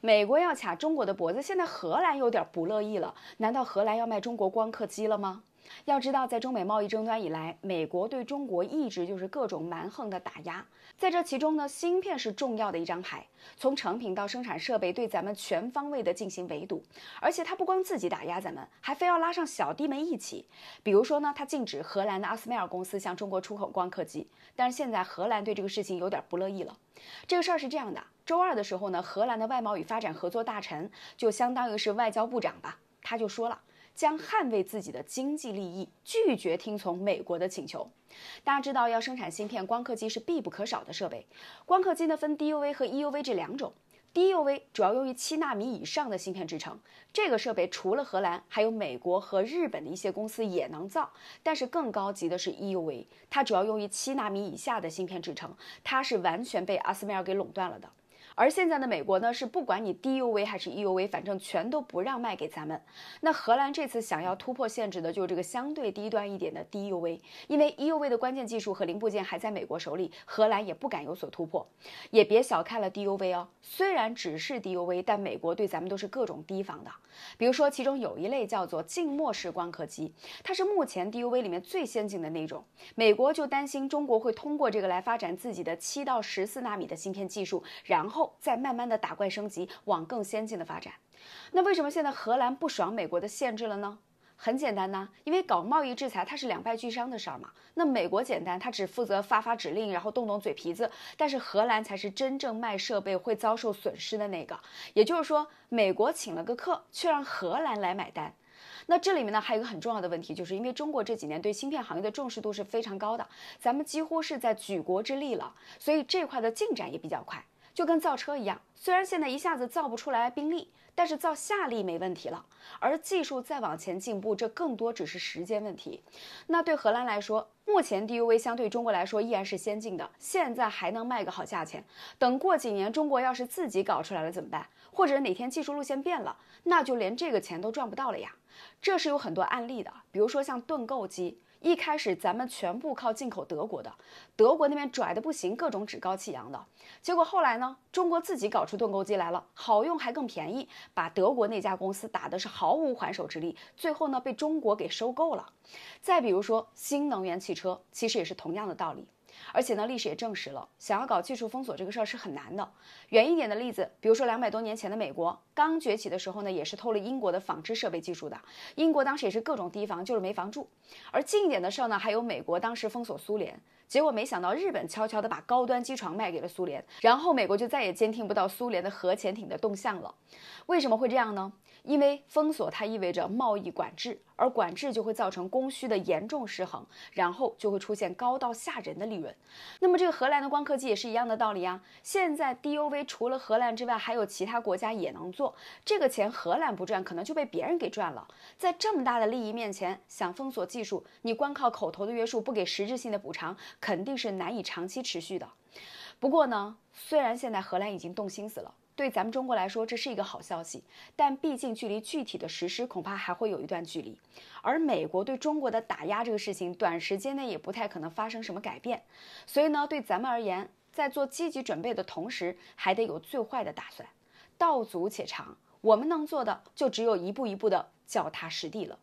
美国要卡中国的脖子，现在荷兰有点不乐意了。难道荷兰要卖中国光刻机了吗？要知道，在中美贸易争端以来，美国对中国一直就是各种蛮横的打压。在这其中呢，芯片是重要的一张牌，从成品到生产设备，对咱们全方位的进行围堵。而且他不光自己打压咱们，还非要拉上小弟们一起。比如说呢，他禁止荷兰的阿斯麦尔公司向中国出口光刻机。但是现在荷兰对这个事情有点不乐意了。这个事儿是这样的，周二的时候呢，荷兰的外贸与发展合作大臣，就相当于是外交部长吧，他就说了。将捍卫自己的经济利益，拒绝听从美国的请求。大家知道，要生产芯片，光刻机是必不可少的设备。光刻机呢，分 DUV 和 EUV 这两种。DUV 主要用于七纳米以上的芯片制成，这个设备除了荷兰，还有美国和日本的一些公司也能造。但是更高级的是 EUV，它主要用于七纳米以下的芯片制成，它是完全被阿斯麦尔给垄断了的。而现在的美国呢，是不管你 DUV 还是 EUV，反正全都不让卖给咱们。那荷兰这次想要突破限制的，就是这个相对低端一点的 DUV，因为 EUV 的关键技术和零部件还在美国手里，荷兰也不敢有所突破。也别小看了 DUV 哦，虽然只是 DUV，但美国对咱们都是各种提防的。比如说，其中有一类叫做静默式光刻机，它是目前 DUV 里面最先进的那种。美国就担心中国会通过这个来发展自己的七到十四纳米的芯片技术，然。然后再慢慢的打怪升级，往更先进的发展。那为什么现在荷兰不爽美国的限制了呢？很简单呐，因为搞贸易制裁它是两败俱伤的事儿嘛。那美国简单，它只负责发发指令，然后动动嘴皮子。但是荷兰才是真正卖设备会遭受损失的那个。也就是说，美国请了个客，却让荷兰来买单。那这里面呢，还有一个很重要的问题，就是因为中国这几年对芯片行业的重视度是非常高的，咱们几乎是在举国之力了，所以这块的进展也比较快。就跟造车一样，虽然现在一下子造不出来宾利，但是造夏利没问题了。而技术再往前进步，这更多只是时间问题。那对荷兰来说，目前 DUV 相对中国来说依然是先进的，现在还能卖个好价钱。等过几年，中国要是自己搞出来了怎么办？或者哪天技术路线变了，那就连这个钱都赚不到了呀。这是有很多案例的，比如说像盾构机。一开始咱们全部靠进口德国的，德国那边拽的不行，各种趾高气扬的。结果后来呢，中国自己搞出盾构机来了，好用还更便宜，把德国那家公司打的是毫无还手之力。最后呢，被中国给收购了。再比如说新能源汽车，其实也是同样的道理。而且呢，历史也证实了，想要搞技术封锁这个事儿是很难的。远一点的例子，比如说两百多年前的美国刚崛起的时候呢，也是偷了英国的纺织设备技术的。英国当时也是各种提防，就是没防住。而近一点的事儿呢，还有美国当时封锁苏联，结果没想到日本悄悄地把高端机床卖给了苏联，然后美国就再也监听不到苏联的核潜艇的动向了。为什么会这样呢？因为封锁它意味着贸易管制。而管制就会造成供需的严重失衡，然后就会出现高到吓人的利润。那么这个荷兰的光刻机也是一样的道理啊。现在 DUV 除了荷兰之外，还有其他国家也能做，这个钱荷兰不赚，可能就被别人给赚了。在这么大的利益面前，想封锁技术，你光靠口头的约束，不给实质性的补偿，肯定是难以长期持续的。不过呢，虽然现在荷兰已经动心思了，对咱们中国来说这是一个好消息，但毕竟距离具体的实施恐怕还会有一段距离。而美国对中国的打压这个事情，短时间内也不太可能发生什么改变。所以呢，对咱们而言，在做积极准备的同时，还得有最坏的打算。道阻且长，我们能做的就只有一步一步的脚踏实地了。